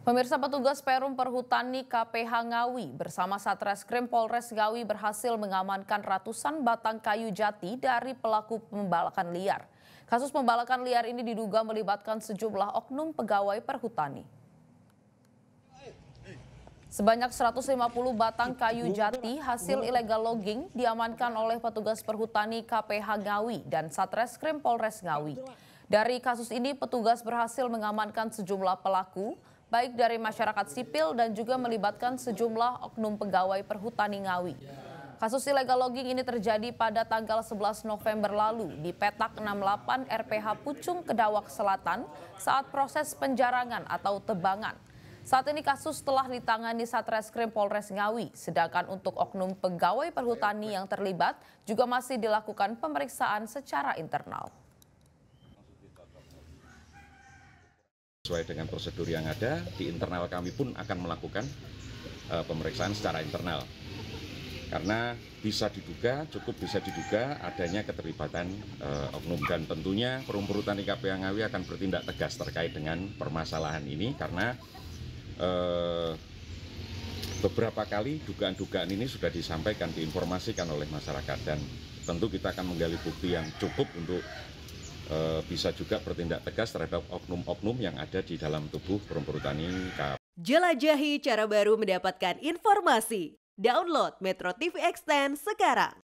Pemirsa petugas Perum Perhutani KPH Ngawi bersama Satreskrim Polres Ngawi berhasil mengamankan ratusan batang kayu jati dari pelaku pembalakan liar. Kasus pembalakan liar ini diduga melibatkan sejumlah oknum pegawai perhutani. Sebanyak 150 batang kayu jati hasil ilegal logging diamankan oleh petugas perhutani KPH Ngawi dan Satreskrim Polres Ngawi. Dari kasus ini petugas berhasil mengamankan sejumlah pelaku, baik dari masyarakat sipil dan juga melibatkan sejumlah oknum pegawai perhutani Ngawi. Kasus ilegal logging ini terjadi pada tanggal 11 November lalu di petak 68 RPH Pucung Kedawak Selatan saat proses penjarangan atau tebangan. Saat ini kasus telah ditangani Satreskrim Polres Ngawi, sedangkan untuk oknum pegawai perhutani yang terlibat juga masih dilakukan pemeriksaan secara internal. sesuai dengan prosedur yang ada di internal kami pun akan melakukan uh, pemeriksaan secara internal karena bisa diduga cukup bisa diduga adanya keterlibatan uh, oknum dan tentunya perumpurutan IKP Ngawi akan bertindak tegas terkait dengan permasalahan ini karena uh, beberapa kali dugaan-dugaan ini sudah disampaikan diinformasikan oleh masyarakat dan tentu kita akan menggali bukti yang cukup untuk Eh, bisa juga bertindak tegas terhadap oknum-oknum yang ada di dalam tubuh perhutani. Jelajahi cara baru mendapatkan informasi. Download Metro TV Extend sekarang.